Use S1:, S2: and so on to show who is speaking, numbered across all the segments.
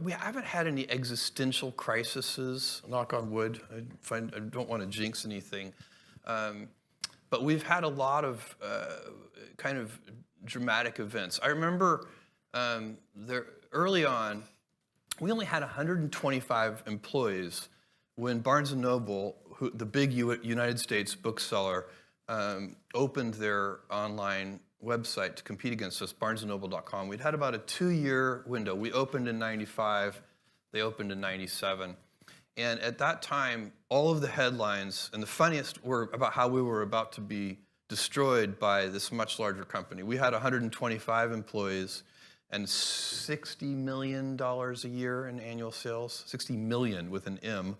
S1: we haven't had any existential crises, knock on wood. I, find, I don't want to jinx anything. Um, but we've had a lot of uh, kind of dramatic events. I remember um, there, early on, we only had 125 employees when Barnes & Noble, who, the big U United States bookseller, um, opened their online website to compete against us, barnesandnoble.com. We'd had about a two-year window. We opened in 95. They opened in 97. And at that time, all of the headlines and the funniest were about how we were about to be destroyed by this much larger company. We had 125 employees and $60 million a year in annual sales, 60 million with an M.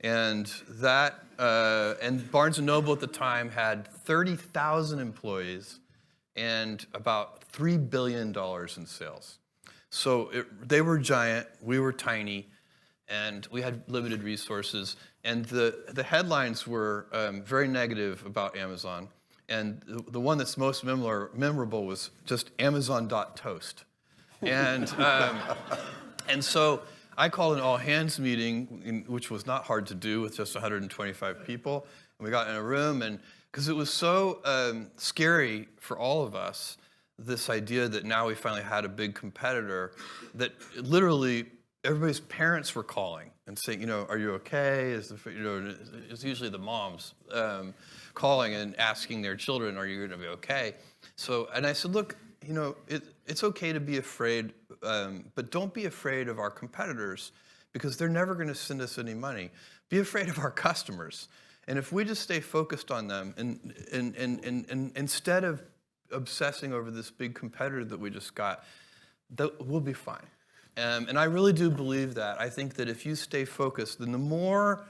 S1: And that, uh, and Barnes & Noble at the time had 30,000 employees and about $3 billion in sales. So it, they were giant, we were tiny, and we had limited resources. And the, the headlines were um, very negative about Amazon. And the, the one that's most memor memorable was just Amazon.toast. And, um, and so I called an all hands meeting, which was not hard to do with just 125 people. And we got in a room, and because it was so um, scary for all of us, this idea that now we finally had a big competitor, that literally everybody's parents were calling and saying, you know, are you okay? Is the, you know, it's usually the moms um, calling and asking their children, are you going to be okay? So, and I said, look, you know, it, it's okay to be afraid, um, but don't be afraid of our competitors because they're never going to send us any money. Be afraid of our customers. And if we just stay focused on them and, and, and, and, and instead of obsessing over this big competitor that we just got, that we'll be fine. Um, and I really do believe that. I think that if you stay focused, then the more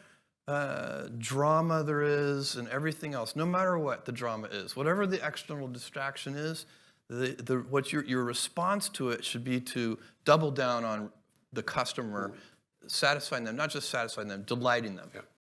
S1: uh, drama there is and everything else, no matter what the drama is, whatever the external distraction is, the, the, what your, your response to it should be to double down on the customer, satisfying them, not just satisfying them, delighting them. Yeah.